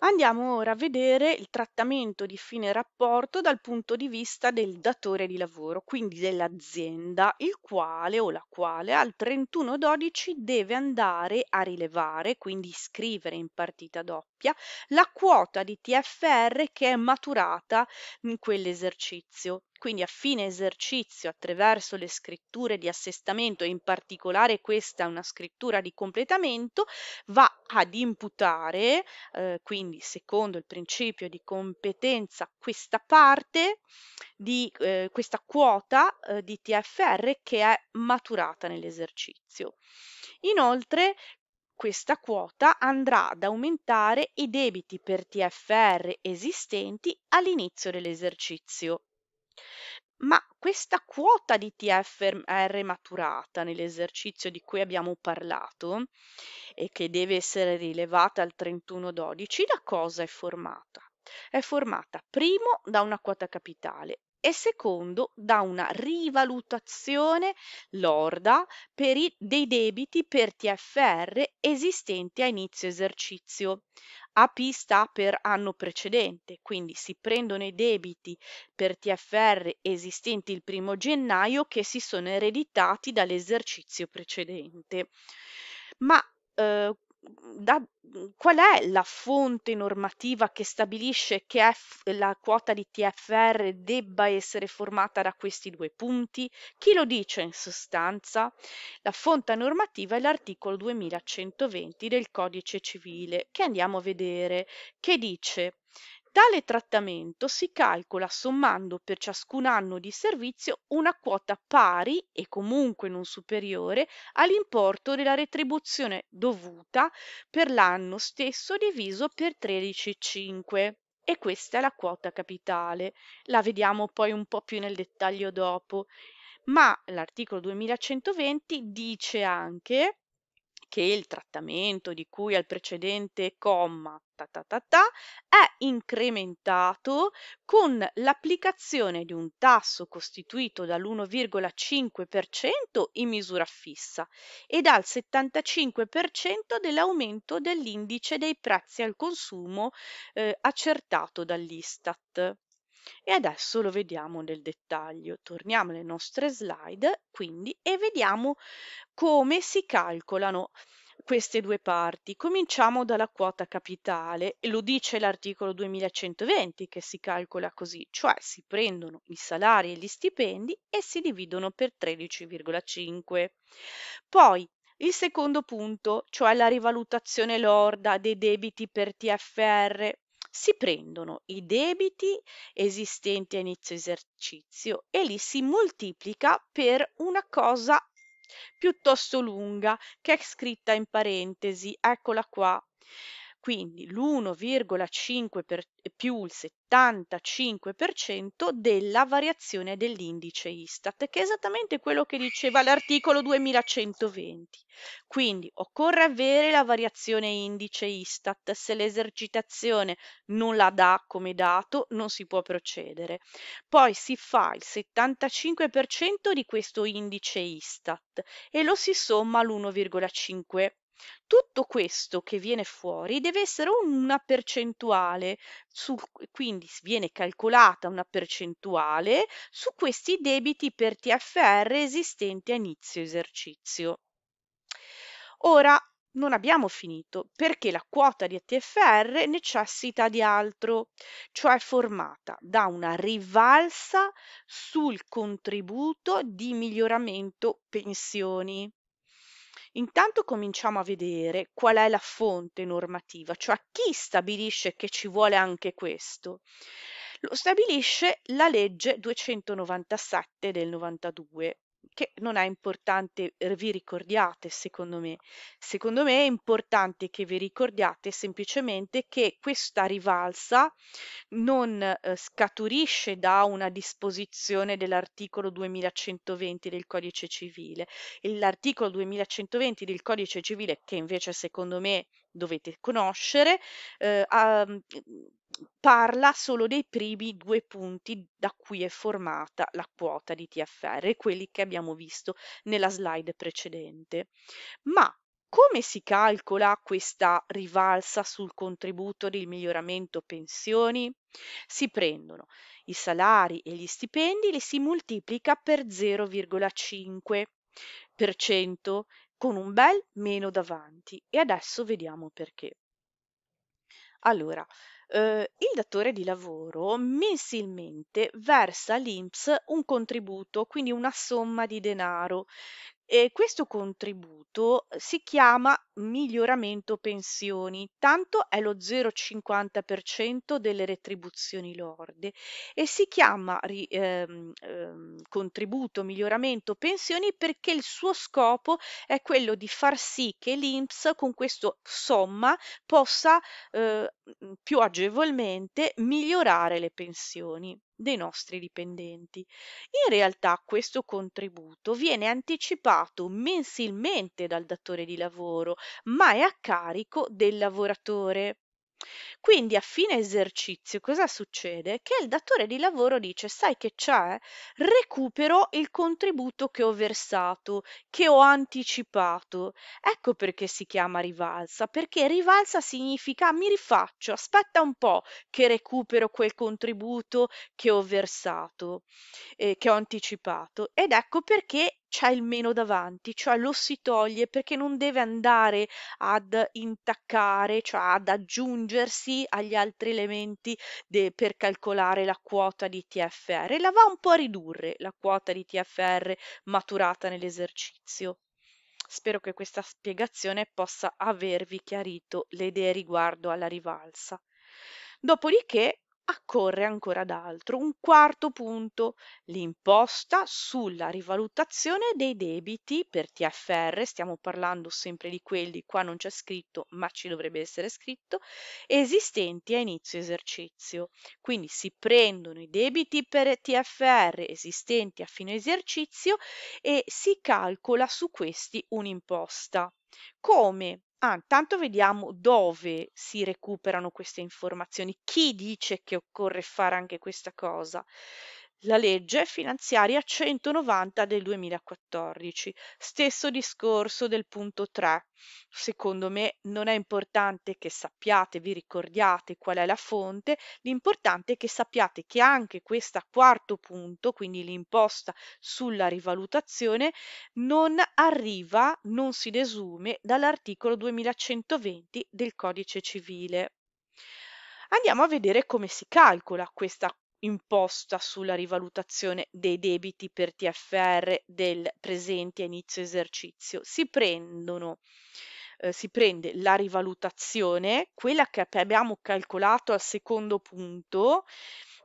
Andiamo ora a vedere il trattamento di fine rapporto dal punto di vista del datore di lavoro, quindi dell'azienda, il quale o la quale al 31-12 deve andare a rilevare, quindi scrivere in partita doppia, doppia la quota di TFR che è maturata in quell'esercizio. Quindi a fine esercizio, attraverso le scritture di assestamento, e in particolare questa è una scrittura di completamento, va ad imputare, eh, quindi secondo il principio di competenza, questa parte di eh, questa quota eh, di TFR che è maturata nell'esercizio. Inoltre, questa quota andrà ad aumentare i debiti per TFR esistenti all'inizio dell'esercizio. Ma questa quota di TFR maturata nell'esercizio di cui abbiamo parlato e che deve essere rilevata al 31-12, da cosa è formata? È formata primo da una quota capitale e secondo da una rivalutazione lorda per i- dei debiti per TFR esistenti a inizio esercizio. AP sta per anno precedente, quindi si prendono i debiti per TFR esistenti il primo gennaio che si sono ereditati dall'esercizio precedente. Ma eh, da, qual è la fonte normativa che stabilisce che F, la quota di TFR debba essere formata da questi due punti? Chi lo dice in sostanza? La fonte normativa è l'articolo 2120 del codice civile che andiamo a vedere che dice Tale trattamento si calcola sommando per ciascun anno di servizio una quota pari e comunque non superiore all'importo della retribuzione dovuta per l'anno stesso diviso per 13,5 e questa è la quota capitale. La vediamo poi un po' più nel dettaglio dopo, ma l'articolo 2120 dice anche che il trattamento di cui al precedente comma ta ta ta ta, è incrementato con l'applicazione di un tasso costituito dall'1,5% in misura fissa e dal 75% dell'aumento dell'indice dei prezzi al consumo eh, accertato dall'Istat. E adesso lo vediamo nel dettaglio. Torniamo alle nostre slide, quindi, e vediamo come si calcolano queste due parti. Cominciamo dalla quota capitale, lo dice l'articolo 2120 che si calcola così, cioè si prendono i salari e gli stipendi e si dividono per 13,5. Poi il secondo punto, cioè la rivalutazione lorda dei debiti per TFR, si prendono i debiti esistenti a inizio esercizio e li si moltiplica per una cosa piuttosto lunga che è scritta in parentesi, eccola qua quindi l'1,5 per, più il 75% della variazione dell'indice Istat, che è esattamente quello che diceva l'articolo 2120. Quindi occorre avere la variazione indice Istat, se l'esercitazione non la dà come dato non si può procedere. Poi si fa il 75% di questo indice Istat e lo si somma all'1,5 tutto questo che viene fuori deve essere una percentuale, su, quindi viene calcolata una percentuale su questi debiti per TFR esistenti a inizio esercizio. Ora, non abbiamo finito perché la quota di TFR necessita di altro, cioè formata da una rivalsa sul contributo di miglioramento pensioni. Intanto cominciamo a vedere qual è la fonte normativa, cioè chi stabilisce che ci vuole anche questo. Lo stabilisce la legge 297 del 92 che non è importante eh, vi ricordiate secondo me. Secondo me è importante che vi ricordiate semplicemente che questa rivalsa non, ehm, scaturisce da una disposizione dell'articolo 2120 del codice civile. l'articolo 2120 del codice civile, che invece secondo me dovete conoscere, ehm, ha, mm, parla solo dei primi due punti da cui è formata la quota di TFR, quelli che abbiamo visto nella slide precedente. Ma come si calcola questa rivalsa sul contributo del miglioramento pensioni? Si prendono i salari e gli stipendi, li si moltiplica per 0,5% con un bel meno davanti e adesso vediamo perché. Allora, eh, il datore di lavoro mensilmente versa all'INPS un contributo, quindi una somma di denaro e questo contributo eh, si chiama miglioramento pensioni, tanto è lo 0,50% delle retribuzioni lorde e si chiama ri- ehm, ehm, contributo miglioramento pensioni perché il suo scopo è quello di far sì che l'INPS con questo somma possa eh, più agevolmente migliorare le pensioni dei nostri dipendenti. In realtà questo contributo viene anticipato mensilmente dal datore di lavoro, ma è a carico del lavoratore. Quindi a fine esercizio cosa succede? Che il datore di lavoro dice sai che c'è? Recupero il contributo che ho versato, che ho anticipato. Ecco perché si chiama rivalsa, perché rivalsa significa mi rifaccio, aspetta un po' che recupero quel contributo che ho versato, eh, che ho anticipato. Ed ecco perché c'è il meno davanti, cioè lo si toglie perché non deve andare ad intaccare, cioè ad aggiungersi agli altri elementi de- per calcolare la quota di TFR, la va un po' a ridurre la quota di TFR maturata nell'esercizio. Spero che questa spiegazione possa avervi chiarito le idee riguardo alla rivalsa. Dopodiché accorre ancora d'altro. un quarto punto, l'imposta sulla rivalutazione dei debiti per TFR, stiamo parlando sempre di quelli, qua non c'è scritto ma ci dovrebbe essere scritto, esistenti a inizio esercizio. Quindi si prendono i debiti per TFR esistenti a fine esercizio e si calcola su questi un'imposta. Come? Ah, intanto vediamo dove si recuperano queste informazioni, chi dice che occorre fare anche questa cosa la legge finanziaria 190 del 2014. Stesso discorso del punto 3. Secondo me non è importante che sappiate, vi ricordiate qual è la fonte, l'importante è che sappiate che anche questo quarto punto, quindi l'imposta sulla rivalutazione, non arriva, non si desume dall'articolo 2120 del codice civile. Andiamo a vedere come si calcola questa imposta sulla rivalutazione dei debiti per TFR del presente inizio esercizio. Si prendono eh, si prende la rivalutazione, quella che abbiamo calcolato al secondo punto,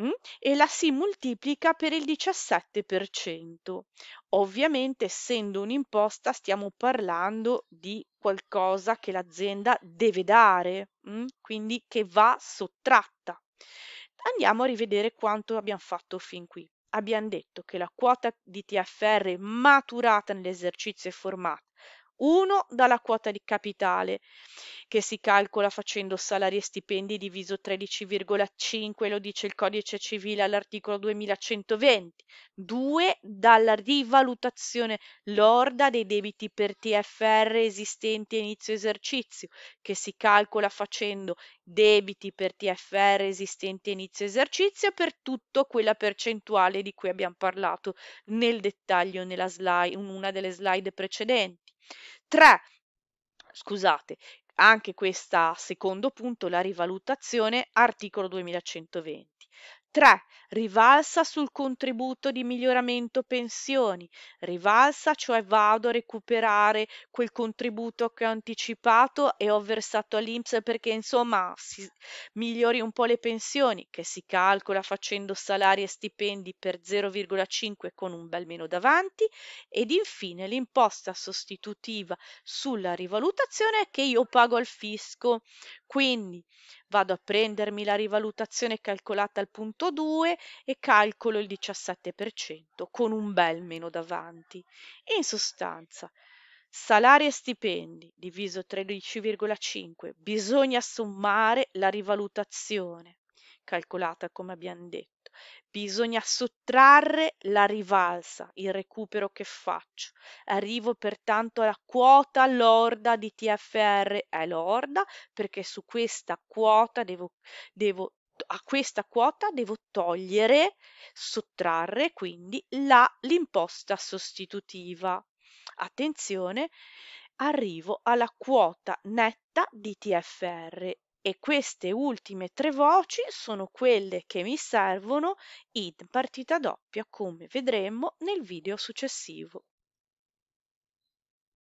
mm, e la si moltiplica per il 17%. Ovviamente, essendo un'imposta, stiamo parlando di qualcosa che l'azienda deve dare, mm, quindi che va sottratta. Andiamo a rivedere quanto abbiamo fatto fin qui. Abbiamo detto che la quota di TFR maturata nell'esercizio è formata 1 dalla quota di capitale, che si calcola facendo salari e stipendi diviso 13,5, lo dice il codice civile all'articolo 2120, 2 dalla rivalutazione lorda dei debiti per TFR esistenti a inizio esercizio, che si calcola facendo debiti per TFR esistenti a inizio esercizio per tutta quella percentuale di cui abbiamo parlato nel dettaglio nella slide, in una delle slide precedenti. 3. Scusate, anche questo secondo punto, la rivalutazione, articolo 2120. 3. Rivalsa sul contributo di miglioramento pensioni. Rivalsa, cioè vado a recuperare quel contributo che ho anticipato e ho versato all'Inps perché insomma si migliori un po' le pensioni che si calcola facendo salari e stipendi per 0,5 con un bel meno davanti ed infine l'imposta sostitutiva sulla rivalutazione che io pago al fisco. Quindi vado a prendermi la rivalutazione calcolata al punto 2 e calcolo il 17% con un bel meno davanti. in sostanza, salari e stipendi diviso 13,5 bisogna sommare la rivalutazione calcolata come abbiamo detto, bisogna sottrarre la rivalsa, il recupero che faccio. Arrivo pertanto alla quota lorda di TFR, è lorda perché su questa quota devo, devo a questa quota devo togliere, sottrarre quindi l'imposta sostitutiva. Attenzione, arrivo alla quota netta di TFR e queste ultime tre voci sono quelle che mi servono in partita doppia come vedremo nel video successivo.